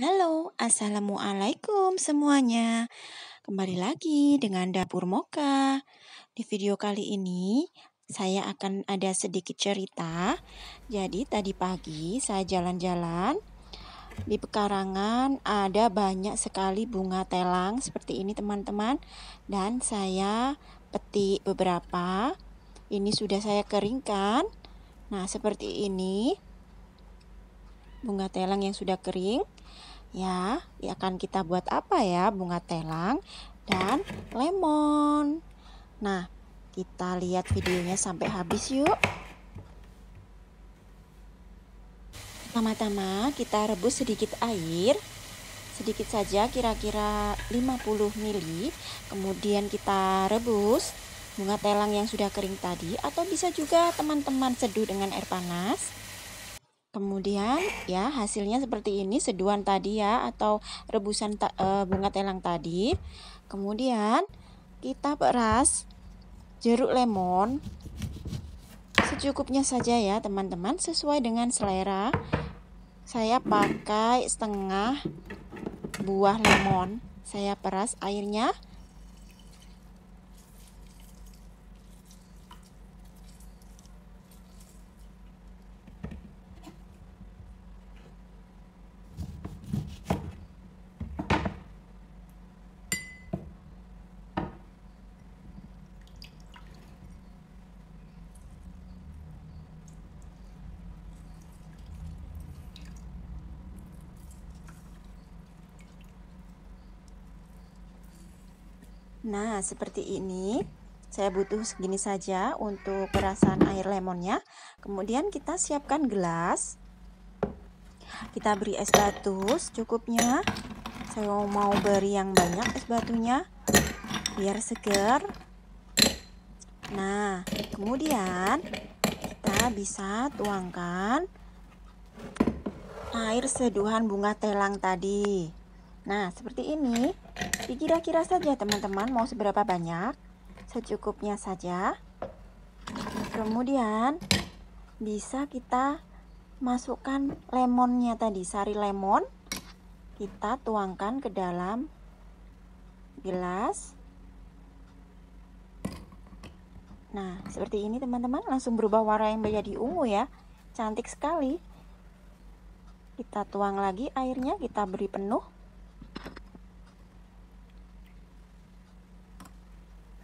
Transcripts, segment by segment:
Halo, Assalamualaikum semuanya. Kembali lagi dengan Dapur Moka. Di video kali ini, saya akan ada sedikit cerita. Jadi, tadi pagi saya jalan-jalan di pekarangan ada banyak sekali bunga telang seperti ini teman-teman dan saya petik beberapa ini sudah saya keringkan nah seperti ini bunga telang yang sudah kering ya akan kita buat apa ya bunga telang dan lemon nah kita lihat videonya sampai habis yuk Pertama-tama kita rebus sedikit air Sedikit saja kira-kira 50 ml Kemudian kita rebus bunga telang yang sudah kering tadi Atau bisa juga teman-teman seduh dengan air panas Kemudian ya hasilnya seperti ini seduhan tadi ya atau rebusan ta, e, bunga telang tadi. Kemudian kita peras jeruk lemon secukupnya saja ya teman-teman sesuai dengan selera. Saya pakai setengah buah lemon. Saya peras airnya Nah, seperti ini. Saya butuh segini saja untuk perasan air lemonnya. Kemudian kita siapkan gelas. Kita beri es batu secukupnya. Saya mau beri yang banyak es batunya biar segar. Nah, kemudian kita bisa tuangkan air seduhan bunga telang tadi. Nah, seperti ini. Dikira-kira saja teman-teman mau seberapa banyak. Secukupnya saja. Kemudian bisa kita masukkan lemonnya tadi, sari lemon. Kita tuangkan ke dalam gelas. Nah, seperti ini teman-teman, langsung berubah warna yang menjadi ungu ya. Cantik sekali. Kita tuang lagi airnya, kita beri penuh.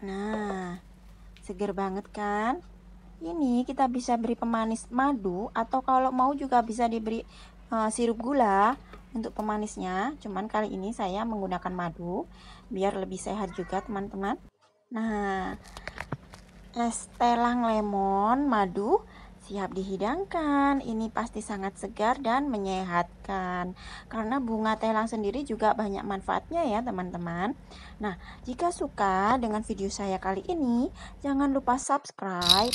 Nah, seger banget kan? Ini kita bisa beri pemanis madu atau kalau mau juga bisa diberi uh, sirup gula untuk pemanisnya. Cuman kali ini saya menggunakan madu biar lebih sehat juga teman-teman. Nah, es telang lemon madu siap dihidangkan. Ini pasti sangat segar dan menyehatkan. Karena bunga telang sendiri juga banyak manfaatnya ya, teman-teman. Nah, jika suka dengan video saya kali ini, jangan lupa subscribe,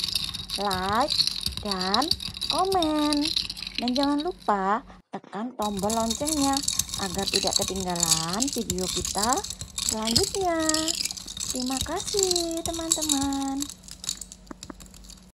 like, dan komen. Dan jangan lupa tekan tombol loncengnya agar tidak ketinggalan video kita selanjutnya. Terima kasih teman-teman.